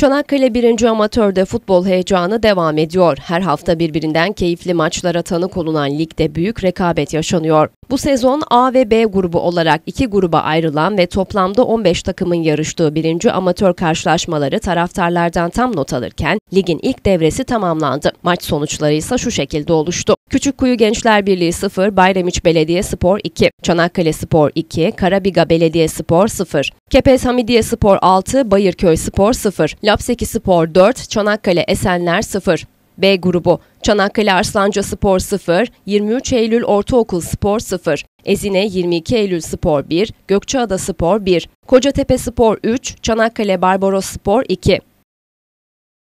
Çanakkale 1. Amatör'de futbol heyecanı devam ediyor. Her hafta birbirinden keyifli maçlara tanık olunan ligde büyük rekabet yaşanıyor. Bu sezon A ve B grubu olarak iki gruba ayrılan ve toplamda 15 takımın yarıştığı 1. Amatör karşılaşmaları taraftarlardan tam not alırken ligin ilk devresi tamamlandı. Maç sonuçları ise şu şekilde oluştu. Küçük Kuyu Gençler Birliği 0, Bayramiç Belediye Spor 2, Çanakkale Spor 2, Karabiga Belediye Spor 0, Kepez Hamidiye Spor 6, Bayırköy Spor 0, Lapseki Spor 4, Çanakkale Esenler 0. B grubu Çanakkale Arslanca Spor 0, 23 Eylül Ortaokul Spor 0, Ezine 22 Eylül Spor 1, Gökçeada Spor 1, Kocatepe Spor 3, Çanakkale Barbaros Spor 2.